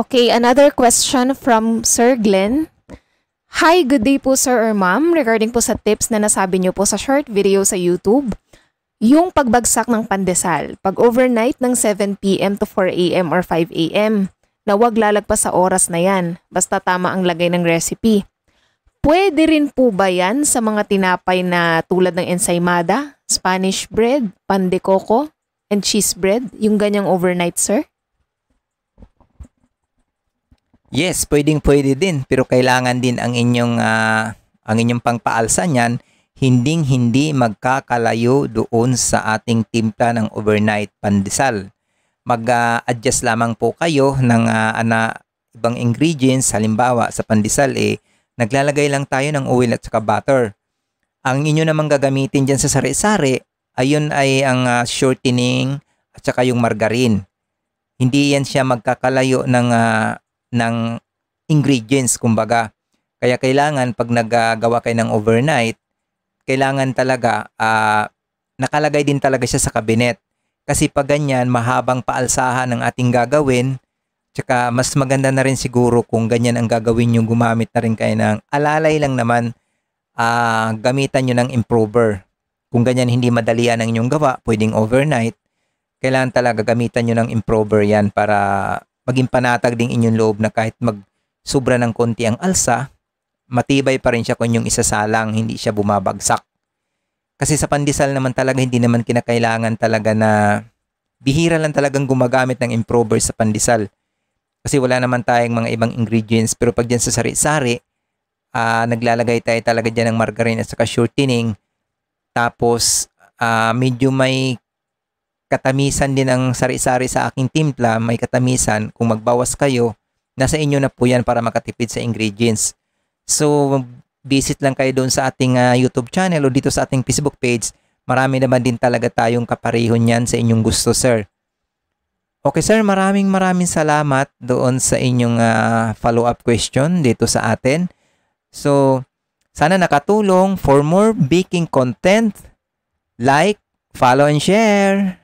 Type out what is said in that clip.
Okay, another question from Sir Glenn. Hi, good day po sir or ma'am. Regarding po sa tips na nasabi niyo po sa short video sa YouTube, yung pagbagsak ng pandesal, pag-overnight ng 7pm to 4am or 5am, na wag lalagpas sa oras na yan, basta tama ang lagay ng recipe. Pwede rin po ba yan sa mga tinapay na tulad ng ensaymada, Spanish bread, pandekoko, and cheese bread, yung ganyang overnight sir? Yes, pwedeng pwede din pero kailangan din ang inyong uh, ang inyong pangpaalsa niyan hindi hindi magkakalayo doon sa ating timpla ng overnight pandesal. Mag-adjust uh, lamang po kayo ng uh, ana, ibang ingredients halimbawa sa pandesal eh naglalagay lang tayo ng oil at saka butter. Ang inyo namang gagamitin diyan sa sari-sari ayun ay ang uh, shortening at saka yung margarine. Hindi yan siya magkakalayo ng uh, ng ingredients, kumbaga. Kaya kailangan pag nagagawa kayo ng overnight, kailangan talaga uh, nakalagay din talaga siya sa kabinet. Kasi pag ganyan, mahabang paalsahan ng ating gagawin. Tsaka mas maganda na rin siguro kung ganyan ang gagawin yung gumamit na rin kayo ng alalay lang naman uh, gamitan nyo ng improver. Kung ganyan hindi madalian ang inyong gawa, pwedeng overnight. Kailangan talaga gamitan nyo ng improver yan para maging panatag ding inyong loob na kahit mag sobra ng konti ang alsa, matibay pa rin siya kung yung isasalang hindi siya bumabagsak. Kasi sa pandesal naman talaga hindi naman kinakailangan talaga na bihira lang talagang gumagamit ng improver sa pandesal. Kasi wala naman tayong mga ibang ingredients pero pag dyan sa sari-sari, uh, naglalagay tayo talaga dyan ng margarine at saka shortening. Tapos uh, medyo may katamisan din ang sari-sari sa aking timpla, may katamisan. Kung magbawas kayo, nasa inyo na po yan para makatipid sa ingredients. So, visit lang kayo doon sa ating uh, YouTube channel o dito sa ating Facebook page. Marami naman din talaga tayong kapareho niyan sa inyong gusto, sir. Okay, sir. Maraming maraming salamat doon sa inyong uh, follow-up question dito sa atin. So, sana nakatulong for more baking content. Like, follow, and share.